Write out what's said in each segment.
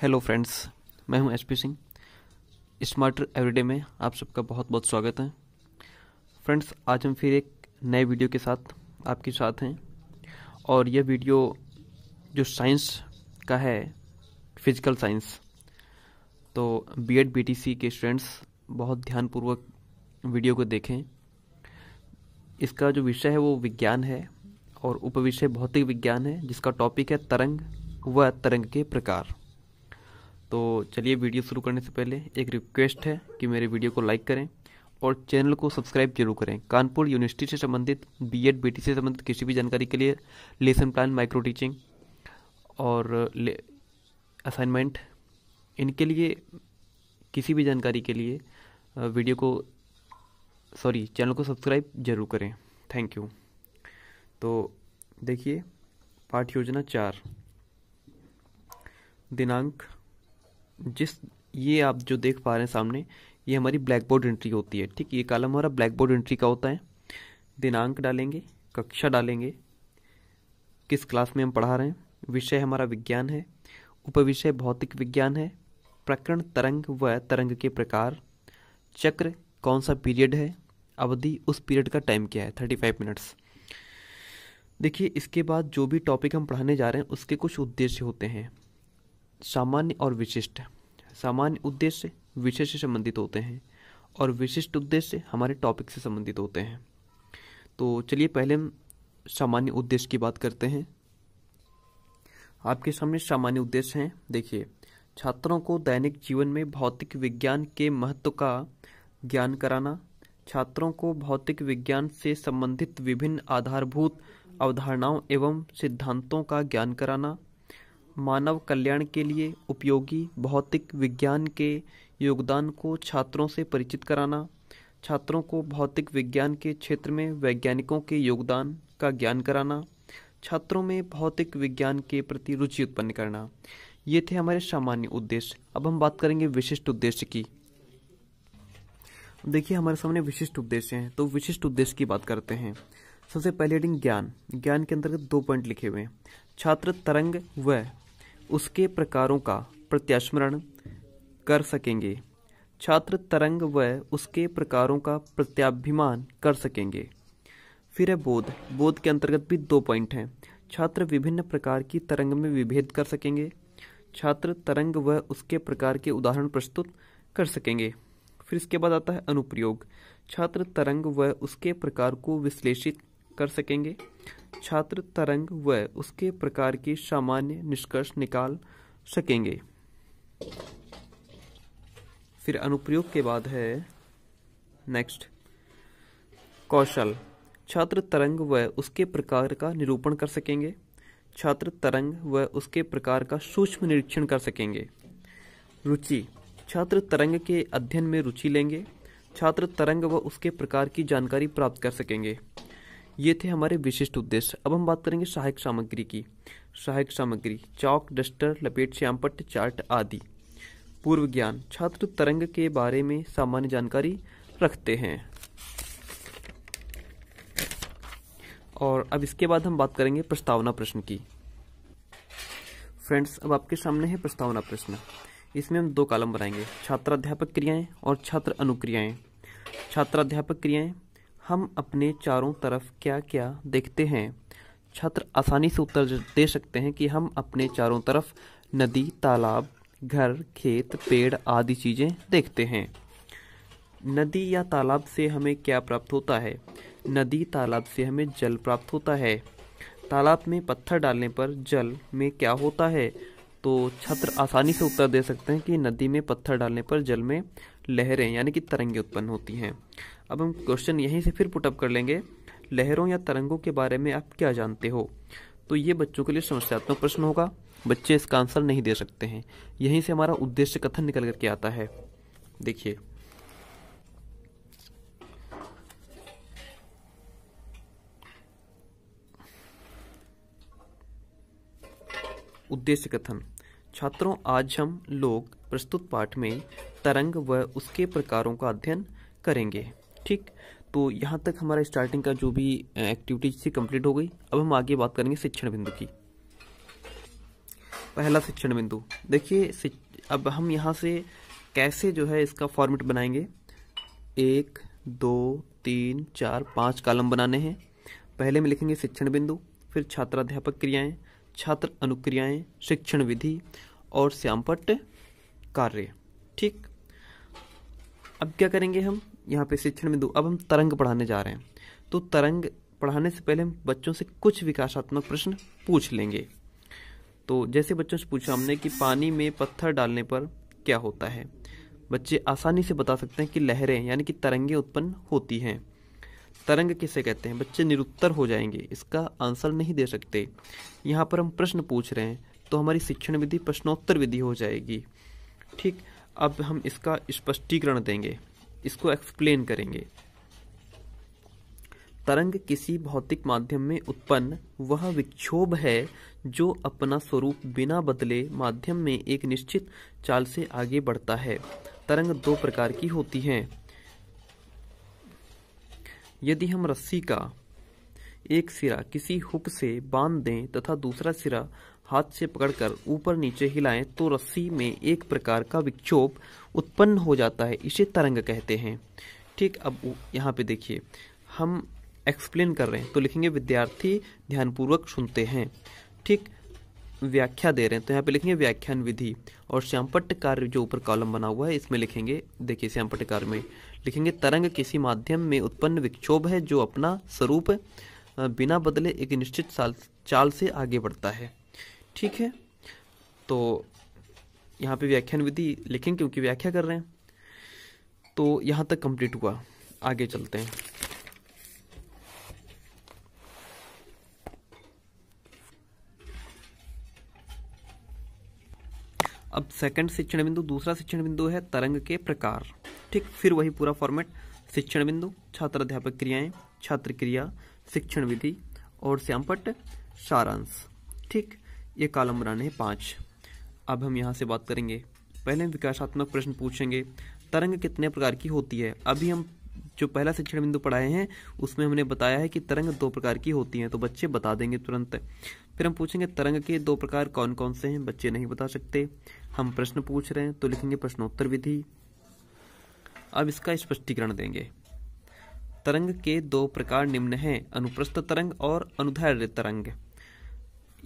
hello friends मैं हूं HP Singh smarter everyday में आप सबका बहुत बहुत स्वागत है फ्रेंड्स आज हम फिर एक नए वीडियो के साथ आपके साथ हैं और यह वीडियो जो साइंस का है फिजिकल साइंस तो बी एड के स्टूडेंट्स बहुत ध्यानपूर्वक वीडियो को देखें इसका जो विषय है वो विज्ञान है और उपविषय भौतिक विज्ञान है जिसका टॉपिक है तरंग व तरंग के प्रकार तो चलिए वीडियो शुरू करने से पहले एक रिक्वेस्ट है कि मेरे वीडियो को लाइक करें और चैनल को सब्सक्राइब जरूर करें कानपुर यूनिवर्सिटी से संबंधित बी एड से संबंधित किसी भी जानकारी के लिए लेसन प्लान माइक्रो टीचिंग और असाइनमेंट इनके लिए किसी भी जानकारी के लिए वीडियो को सॉरी चैनल को सब्सक्राइब जरूर करें थैंक यू तो देखिए पाठ योजना चार दिनांक जिस ये आप जो देख पा रहे हैं सामने ये हमारी ब्लैक बोर्ड एंट्री होती है ठीक ये कालम हमारा ब्लैक बोर्ड एंट्री का होता है दिनांक डालेंगे कक्षा डालेंगे किस क्लास में हम पढ़ा रहे हैं विषय हमारा विज्ञान है उपविषय भौतिक विज्ञान है प्रकरण तरंग व तरंग के प्रकार चक्र कौन सा पीरियड है अवधि उस पीरियड का टाइम क्या है थर्टी फाइव मिनट्स देखिए इसके बाद जो भी टॉपिक हम पढ़ाने जा रहे हैं उसके कुछ उद्देश्य होते हैं सामान्य और विशिष्ट सामान्य उद्देश्य विषय से संबंधित होते हैं और विशिष्ट उद्देश्य हमारे टॉपिक से संबंधित होते हैं तो चलिए पहले हम सामान्य उद्देश्य की बात करते हैं आपके सामने सामान्य उद्देश्य हैं देखिए छात्रों को दैनिक जीवन में भौतिक विज्ञान के महत्व का ज्ञान कराना छात्रों को भौतिक विज्ञान से संबंधित विभिन्न आधारभूत अवधारणाओं एवं सिद्धांतों का ज्ञान कराना मानव कल्याण के लिए उपयोगी भौतिक विज्ञान के योगदान को छात्रों से परिचित कराना छात्रों को भौतिक विज्ञान के क्षेत्र में वैज्ञानिकों के योगदान का ज्ञान कराना छात्रों में भौतिक विज्ञान के प्रति रुचि उत्पन्न करना ये थे हमारे सामान्य उद्देश्य अब हम बात करेंगे विशिष्ट उद्देश्य की देखिए हमारे सामने विशिष्ट उद्देश्य हैं तो विशिष्ट उद्देश्य की बात करते हैं सबसे पहले हेडिंग ज्ञान ज्ञान के अंतर्गत दो पॉइंट लिखे हुए हैं छात्र तरंग व उसके प्रकारों का प्रत्यास्मरण कर सकेंगे छात्र तरंग व उसके प्रकारों का प्रत्याभिमान कर सकेंगे फिर है बोध बोध के अंतर्गत भी दो पॉइंट हैं छात्र विभिन्न प्रकार की तरंग में विभेद कर सकेंगे छात्र तरंग व उसके प्रकार के उदाहरण प्रस्तुत कर सकेंगे फिर इसके बाद आता है अनुप्रयोग छात्र तरंग व उसके प्रकार को विश्लेषित कर सकेंगे छात्र तरंग व उसके प्रकार के सामान्य निष्कर्ष निकाल सकेंगे फिर अनुप्रयोग के बाद है नेक्स्ट कौशल छात्र तरंग व उसके प्रकार का निरूपण कर सकेंगे छात्र तरंग व उसके प्रकार का सूक्ष्म निरीक्षण कर सकेंगे रुचि छात्र तरंग के अध्ययन में रुचि लेंगे छात्र तरंग व उसके प्रकार की जानकारी प्राप्त कर सकेंगे ये थे हमारे विशिष्ट उद्देश्य अब हम बात करेंगे सहायक सामग्री की सहायक सामग्री चौक डस्टर लपेट श्यामपट चार्ट आदि पूर्व ज्ञान छात्र तो तरंग के बारे में सामान्य जानकारी रखते हैं और अब इसके बाद हम बात करेंगे प्रस्तावना प्रश्न की फ्रेंड्स अब आपके सामने है प्रस्तावना प्रश्न इसमें हम दो कालम बनाएंगे छात्राध्यापक क्रियाएं और छात्र अनुक्रियाएं छात्राध्यापक क्रियाएं हम अपने चारों तरफ क्या क्या देखते हैं छात्र आसानी से उत्तर दे सकते हैं कि हम अपने चारों तरफ नदी तालाब घर खेत पेड़ आदि चीज़ें देखते हैं नदी या तालाब से हमें क्या प्राप्त होता है नदी तालाब से हमें जल प्राप्त होता है तालाब में पत्थर डालने पर जल में क्या होता है तो छात्र आसानी से उत्तर दे सकते हैं कि नदी में पत्थर डालने पर जल में लहरें यानी कि तरंगे उत्पन्न होती हैं अब हम क्वेश्चन यहीं से फिर पुटअप कर लेंगे लहरों या तरंगों के बारे में आप क्या जानते हो तो ये बच्चों के लिए समस्यात्मक प्रश्न होगा बच्चे इसका आंसर नहीं दे सकते हैं यहीं से हमारा उद्देश्य कथन निकल करके आता है देखिए उद्देश्य कथन छात्रों आज हम लोग प्रस्तुत पाठ में तरंग व उसके प्रकारों का अध्ययन करेंगे ठीक तो यहाँ तक हमारा स्टार्टिंग का जो भी एक्टिविटीज थी कंप्लीट हो गई अब हम आगे बात करेंगे शिक्षण बिंदु की पहला शिक्षण बिंदु देखिए अब हम यहाँ से कैसे जो है इसका फॉर्मेट बनाएंगे एक दो तीन चार पाँच कालम बनाने हैं पहले में लिखेंगे शिक्षण बिंदु फिर छात्राध्यापक क्रियाएं छात्र अनुक्रियाएं शिक्षण विधि और श्यामपट कार्य ठीक अब क्या करेंगे हम यहाँ पे शिक्षण बिंदु अब हम तरंग पढ़ाने जा रहे हैं तो तरंग पढ़ाने से पहले हम बच्चों से कुछ विकासात्मक प्रश्न पूछ लेंगे तो जैसे बच्चों से पूछा हमने कि पानी में पत्थर डालने पर क्या होता है बच्चे आसानी से बता सकते हैं कि लहरें यानी कि तरंगे उत्पन्न होती हैं तरंग किसे कहते हैं बच्चे निरुत्तर हो जाएंगे इसका आंसर नहीं दे सकते यहाँ पर हम प्रश्न पूछ रहे हैं तो हमारी शिक्षण विधि प्रश्नोत्तर विधि हो जाएगी ठीक अब हम इसका स्पष्टीकरण देंगे इसको एक्सप्लेन करेंगे तरंग किसी भौतिक माध्यम में उत्पन्न वह विक्षोभ है जो अपना स्वरूप बिना बदले माध्यम में एक निश्चित चाल से आगे बढ़ता है तरंग दो प्रकार की होती हैं यदि हम रस्सी का एक सिरा किसी हुक से बांध दें तथा दूसरा सिरा हाथ से पकड़कर ऊपर नीचे हिलाएं तो रस्सी में एक प्रकार का विक्षोभ उत्पन्न हो जाता है इसे तरंग कहते हैं ठीक अब यहाँ पे देखिए हम एक्सप्लेन कर रहे हैं तो लिखेंगे विद्यार्थी ध्यानपूर्वक सुनते हैं ठीक व्याख्या दे रहे हैं तो यहाँ पे लिखेंगे व्याख्यान विधि और श्यामपट्ट कार्य जो ऊपर कॉलम बना हुआ है इसमें लिखेंगे देखिए श्यामपट्ट कार्य में लिखेंगे तरंग किसी माध्यम में उत्पन्न विक्षोभ है जो अपना स्वरूप बिना बदले एक निश्चित चाल से आगे बढ़ता है ठीक है तो यहाँ पे व्याख्यान विधि लिखें क्योंकि व्याख्या कर रहे हैं तो यहाँ तक कंप्लीट हुआ आगे चलते हैं अब सेकंड शिक्षण बिंदु दूसरा शिक्षण बिंदु है तरंग के प्रकार ठीक फिर वही पूरा फॉर्मेट शिक्षण बिंदु छात्र अध्यापक क्रियाएं छात्र क्रिया शिक्षण विधि और श्यामपट सारांश ठीक ये कालम बनाने हैं पाँच अब हम यहाँ से बात करेंगे पहले हम विकासात्मक प्रश्न पूछेंगे तरंग कितने प्रकार की होती है अभी हम जो पहला शिक्षण बिंदु पढ़ाए हैं उसमें हमने बताया है कि तरंग दो प्रकार की होती हैं तो बच्चे बता देंगे तुरंत फिर हम पूछेंगे तरंग के दो प्रकार कौन कौन से हैं बच्चे नहीं बता सकते हम प्रश्न पूछ रहे हैं तो लिखेंगे प्रश्नोत्तर विधि अब इसका स्पष्टीकरण इस देंगे तरंग के दो प्रकार निम्न हैं अनुप्रस्थ तरंग और अनुधैर्य तरंग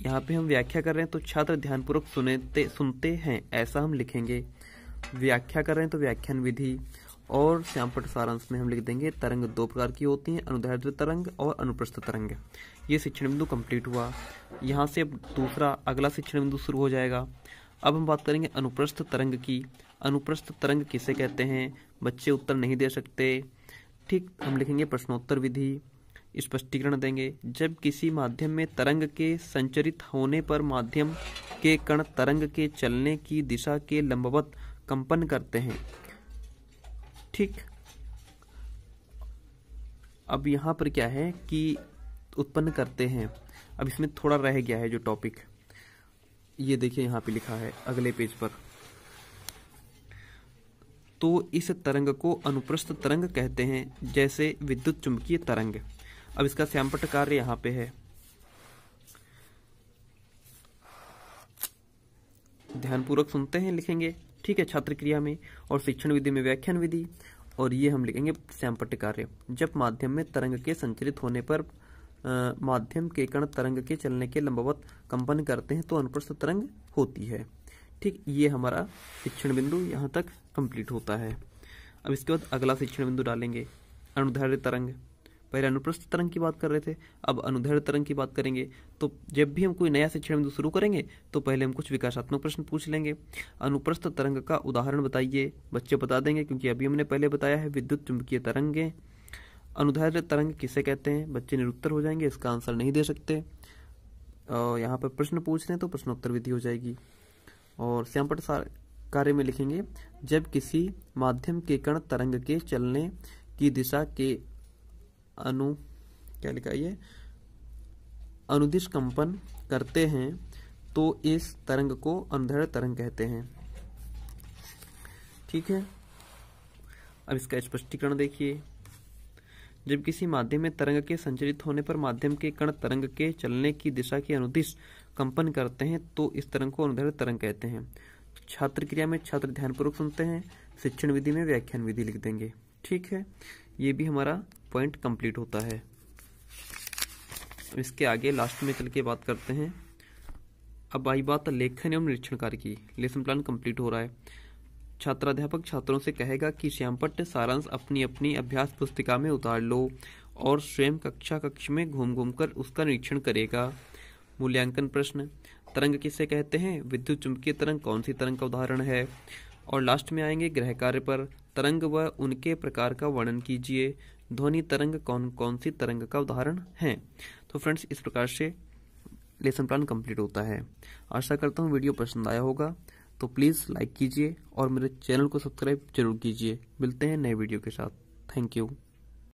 यहाँ पे हम व्याख्या कर रहे हैं तो छात्र ध्यानपूर्वक सुनते सुनते हैं ऐसा हम लिखेंगे व्याख्या कर रहे हैं तो व्याख्यान विधि और श्यामपट सारांश में हम लिख देंगे तरंग दो प्रकार की होती हैं अनुदैर्ध तरंग और अनुप्रस्थ तरंग ये शिक्षण बिंदु कंप्लीट हुआ यहाँ से अब दूसरा अगला शिक्षण बिंदु शुरू हो जाएगा अब हम बात करेंगे अनुप्रस्थ तरंग की अनुप्रस्थ तरंग किसे कहते हैं बच्चे उत्तर नहीं दे सकते ठीक हम लिखेंगे प्रश्नोत्तर विधि स्पष्टीकरण देंगे जब किसी माध्यम में तरंग के संचरित होने पर माध्यम के कण तरंग के चलने की दिशा के लंबवत कंपन करते हैं ठीक अब यहाँ पर क्या है कि उत्पन्न करते हैं अब इसमें थोड़ा रह गया है जो टॉपिक ये देखिए यहाँ पे लिखा है अगले पेज पर तो इस तरंग को अनुप्रस्थ तरंग कहते हैं जैसे विद्युत चुंबकीय तरंग अब इसका सैंपट कार्य यहाँ पे है ध्यानपूर्वक सुनते हैं लिखेंगे ठीक है छात्र क्रिया में और शिक्षण विधि में व्याख्यान विधि और ये हम लिखेंगे सैंपट कार्य जब माध्यम में तरंग के संचरित होने पर आ, माध्यम के कण तरंग के चलने के लंबवत कंपन करते हैं तो अनुप्रस्थ तरंग होती है ठीक ये हमारा शिक्षण बिंदु यहाँ तक कंप्लीट होता है अब इसके बाद अगला शिक्षण बिंदु डालेंगे अनुधार्य तरंग पहले अनुप्रस्थ तरंग की बात कर रहे थे अब अनुदैर्घ तरंग की बात करेंगे तो जब भी हम कोई नया शिक्षण बिंदु शुरू करेंगे तो पहले हम कुछ विकासात्मक प्रश्न पूछ लेंगे अनुप्रस्थ तरंग का उदाहरण बताइए बच्चे बता देंगे क्योंकि अभी हमने पहले बताया है विद्युत चुंबकीय तरंगें अनुदैर्घ तरंग किसे कहते हैं बच्चे निरुत्तर हो जाएंगे इसका आंसर नहीं दे सकते यहाँ पर प्रश्न पूछ रहे हैं तो प्रश्नोत्तर विधि हो जाएगी और श्यामपट कार्य में लिखेंगे जब किसी माध्यम के कण तरंग के चलने की दिशा के अनु क्या लिखा ये अनुदिश कंपन करते हैं तो इस तरंग को अनुधर तरंग कहते हैं ठीक है अब इसका स्पष्टीकरण देखिए जब किसी माध्यम में तरंग के संचरित होने पर माध्यम के कण तरंग के चलने की दिशा के अनुदिश कंपन करते हैं तो इस तरंग को अनुधर तरंग कहते हैं छात्र क्रिया में छात्र ध्यानपूर्वक सुनते हैं शिक्षण विधि में व्याख्यान विधि लिख देंगे ठीक है ये भी हमारा पॉइंट कंप्लीट होता है इसके आगे लास्ट में चल के बात करते हैं अब आई बात लेखन एवं निरीक्षण कार्य की लेसन प्लान कंप्लीट हो रहा है छात्राध्यापक छात्रों से कहेगा कि श्यामपट्ट सारांश अपनी अपनी अभ्यास पुस्तिका में उतार लो और स्वयं कक्षा कक्ष में घूम घूम कर उसका निरीक्षण करेगा मूल्यांकन प्रश्न तरंग किसे कहते हैं विद्युत चुंबकीय तरंग कौन सी तरंग का उदाहरण है और लास्ट में आएंगे ग्रह कार्य पर तरंग व उनके प्रकार का वर्णन कीजिए ध्वनि तरंग कौन कौन सी तरंग का उदाहरण है तो फ्रेंड्स इस प्रकार से लेसन प्लान कंप्लीट होता है आशा करता हूँ वीडियो पसंद आया होगा तो प्लीज़ लाइक कीजिए और मेरे चैनल को सब्सक्राइब जरूर कीजिए मिलते हैं नए वीडियो के साथ थैंक यू